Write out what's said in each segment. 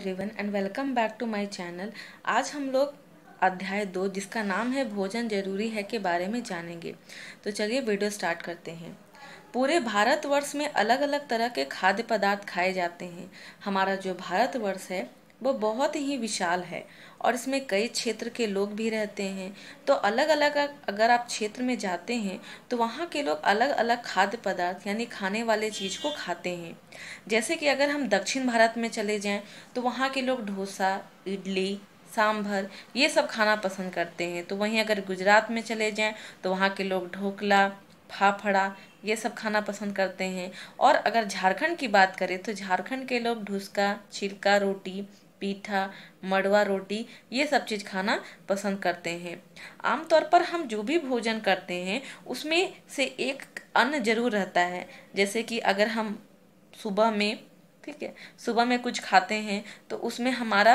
everyone and welcome back to my channel आज हम लोग अध्याय दो जिसका नाम है भोजन जरूरी है के बारे में जानेंगे तो चलिए वीडियो स्टार्ट करते हैं पूरे भारतवर्ष में अलग अलग तरह के खाद्य पदार्थ खाए जाते हैं हमारा जो भारतवर्ष है वो बहुत ही विशाल है और इसमें कई क्षेत्र के लोग भी रहते हैं तो अलग अलग अगर आप क्षेत्र में जाते हैं तो वहाँ के लोग अलग अलग खाद्य पदार्थ यानी खाने वाले चीज़ को खाते हैं जैसे कि अगर हम दक्षिण भारत में चले जाएं तो वहाँ के लोग डोसा इडली सांभर ये सब खाना पसंद करते हैं तो वहीं अगर गुजरात में चले जाएं तो वहाँ के लोग ढोकला फाफड़ा ये सब खाना पसंद करते हैं और अगर झारखंड की बात करें तो झारखंड के लोग ढुसका छिलका रोटी पीठा मड़वा रोटी ये सब चीज़ खाना पसंद करते हैं आमतौर पर हम जो भी भोजन करते हैं उसमें से एक अन्न जरूर रहता है जैसे कि अगर हम सुबह में ठीक है सुबह में कुछ खाते हैं तो उसमें हमारा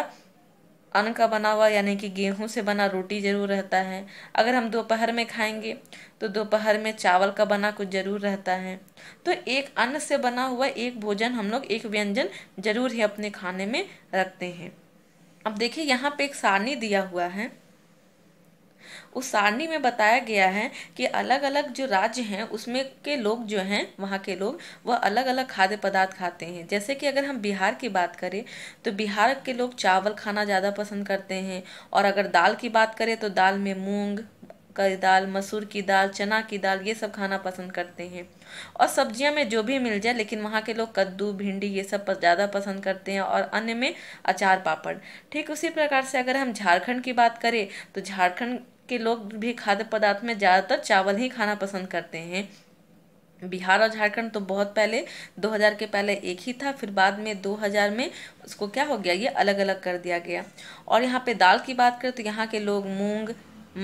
अन्न का बना हुआ यानी कि गेहूं से बना रोटी ज़रूर रहता है अगर हम दोपहर में खाएंगे तो दोपहर में चावल का बना कुछ ज़रूर रहता है तो एक अन्न से बना हुआ एक भोजन हम लोग एक व्यंजन ज़रूर ही अपने खाने में रखते हैं अब देखिए यहाँ पे एक सारणी दिया हुआ है उस सारणी में बताया गया है कि अलग अलग जो राज्य हैं उसमें के लोग जो हैं वहाँ के लोग वह अलग अलग खाद्य पदार्थ खाते हैं जैसे कि अगर हम बिहार की बात करें तो बिहार के लोग चावल खाना ज़्यादा पसंद करते हैं और अगर दाल की बात करें तो दाल में मूंग कई दाल मसूर की दाल चना की दाल ये सब खाना पसंद करते हैं और सब्जियां में जो भी मिल जाए लेकिन वहाँ के लोग कद्दू भिंडी ये सब ज़्यादा पसंद करते हैं और अन्य में अचार पापड़ ठीक उसी प्रकार से अगर हम झारखंड की बात करें तो झारखंड के लोग भी खाद्य पदार्थ में ज़्यादातर चावल ही खाना पसंद करते हैं बिहार और झारखंड तो बहुत पहले 2000 के पहले एक ही था फिर बाद में 2000 में उसको क्या हो गया ये अलग अलग कर दिया गया और यहाँ पे दाल की बात करें तो यहाँ के लोग मूंग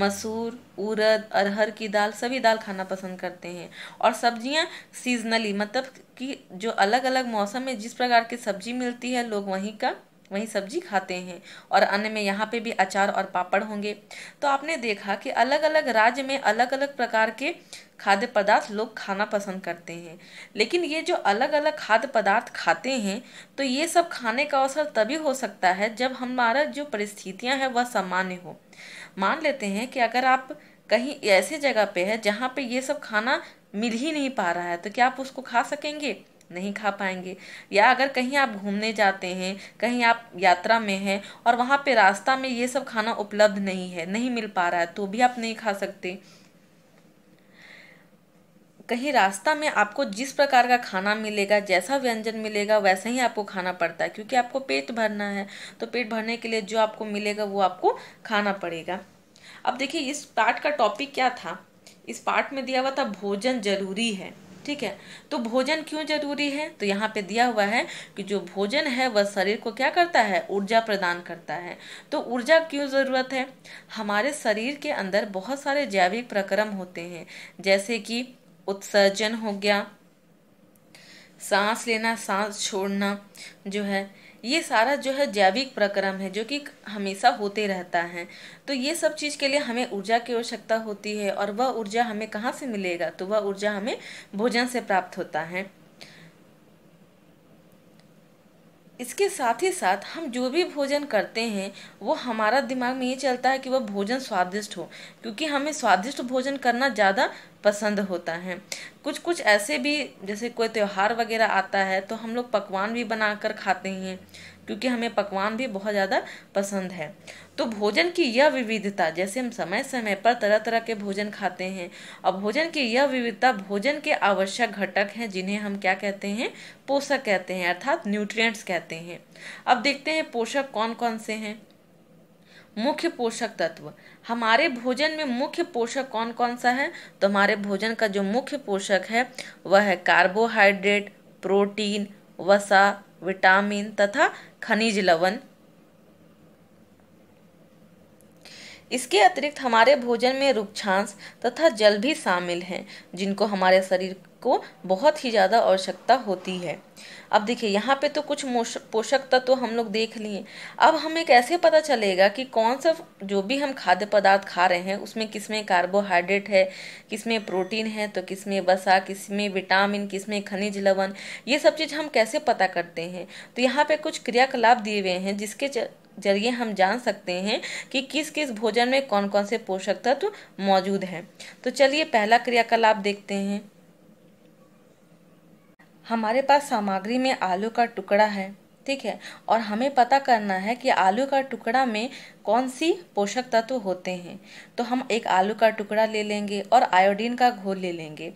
मसूर उड़द अरहर की दाल सभी दाल खाना पसंद करते हैं और सब्जियाँ सीजनली मतलब कि जो अलग अलग मौसम में जिस प्रकार की सब्जी मिलती है लोग वहीं का वही सब्जी खाते हैं और अन्य में यहाँ पे भी अचार और पापड़ होंगे तो आपने देखा कि अलग अलग राज्य में अलग अलग प्रकार के खाद्य पदार्थ लोग खाना पसंद करते हैं लेकिन ये जो अलग अलग खाद्य पदार्थ खाते हैं तो ये सब खाने का अवसर तभी हो सकता है जब हमारा जो परिस्थितियाँ हैं वह सामान्य हो मान लेते हैं कि अगर आप कहीं ऐसे जगह पे है जहाँ पे ये सब खाना मिल ही नहीं पा रहा है तो क्या आप उसको खा सकेंगे नहीं खा पाएंगे या अगर कहीं आप घूमने जाते हैं कहीं आप यात्रा में हैं और वहाँ पे रास्ता में ये सब खाना उपलब्ध नहीं है नहीं मिल पा रहा है तो भी आप नहीं खा सकते कहीं रास्ता में आपको जिस प्रकार का खाना मिलेगा जैसा व्यंजन मिलेगा वैसा ही आपको खाना पड़ता है क्योंकि आपको पेट भरना है तो पेट भरने के लिए जो आपको मिलेगा वो आपको खाना पड़ेगा अब देखिए इस पार्ट का टॉपिक क्या था इस पार्ट में दिया हुआ था भोजन जरूरी है ठीक है तो भोजन क्यों जरूरी है तो यहाँ पे दिया हुआ है कि जो भोजन है वह शरीर को क्या करता है ऊर्जा प्रदान करता है तो ऊर्जा क्यों ज़रूरत है हमारे शरीर के अंदर बहुत सारे जैविक प्रक्रम होते हैं जैसे कि उत्सर्जन हो गया सांस लेना सांस छोड़ना जो है ये सारा जो है जैविक प्रक्रम है जो कि हमेशा होते रहता है तो ये सब चीज़ के लिए हमें ऊर्जा की आवश्यकता होती है और वह ऊर्जा हमें कहाँ से मिलेगा तो वह ऊर्जा हमें भोजन से प्राप्त होता है इसके साथ ही साथ हम जो भी भोजन करते हैं वो हमारा दिमाग में ये चलता है कि वह भोजन स्वादिष्ट हो क्योंकि हमें स्वादिष्ट भोजन करना ज़्यादा पसंद होता है कुछ कुछ ऐसे भी जैसे कोई त्यौहार वगैरह आता है तो हम लोग पकवान भी बना कर खाते हैं क्योंकि हमें पकवान भी बहुत ज़्यादा पसंद है तो भोजन की यह विविधता जैसे हम समय समय पर तरह तरह के भोजन खाते हैं और भोजन की यह विविधता भोजन के आवश्यक घटक हैं जिन्हें हम क्या कहते हैं पोषक कहते हैं अर्थात न्यूट्रिएंट्स कहते हैं अब देखते हैं पोषक कौन कौन से हैं मुख्य पोषक तत्व हमारे भोजन में मुख्य पोषक कौन कौन सा है तो हमारे भोजन का जो मुख्य पोषक है वह है कार्बोहाइड्रेट प्रोटीन वसा विटामिन तथा खनिज लवण इसके अतिरिक्त हमारे भोजन में रुक्षांश तथा जल भी शामिल हैं जिनको हमारे शरीर को बहुत ही ज़्यादा आवश्यकता होती है अब देखिए यहाँ पे तो कुछ पोषक तत्व तो हम लोग देख लिए अब हमें कैसे पता चलेगा कि कौन सा जो भी हम खाद्य पदार्थ खा रहे हैं उसमें किस में कार्बोहाइड्रेट है किस में प्रोटीन है तो किस में वसा किस में विटामिन किस में खनिज लवण ये सब चीज़ हम कैसे पता करते हैं तो यहाँ पर कुछ क्रियाकलाप दिए हुए हैं जिसके जरिए हम जान सकते हैं कि किस किस भोजन में कौन कौन से पोषक तत्व मौजूद हैं तो चलिए पहला क्रियाकलाप देखते हैं हमारे पास सामग्री में आलू का टुकड़ा है ठीक है और हमें पता करना है कि आलू का टुकड़ा में कौन सी पोषक तत्व होते हैं तो हम एक आलू का टुकड़ा ले लेंगे और आयोडीन का घोल ले लेंगे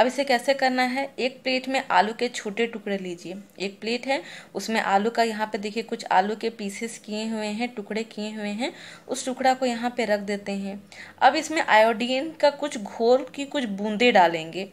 अब इसे कैसे करना है एक प्लेट में आलू के छोटे टुकड़े लीजिए एक प्लेट है उसमें आलू का यहाँ पे देखिए कुछ आलू के पीसेस किए हुए हैं टुकड़े किए हुए हैं उस टुकड़ा को यहाँ पे रख देते हैं अब इसमें आयोडीन का कुछ घोल की कुछ बूंदे डालेंगे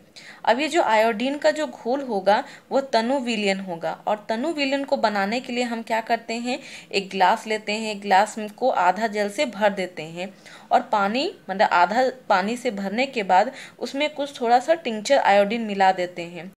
अब ये जो आयोडीन का जो घोल होगा वो तनु विलियन होगा और तनु विलियन को बनाने के लिए हम क्या करते हैं एक ग्लास लेते हैं ग्लास को आधा जल से भर देते हैं और पानी पानी मतलब आधा पानी से भरने के बाद उसमें कुछ थोड़ा सा टिंचर आयोडीन मिला देते हैं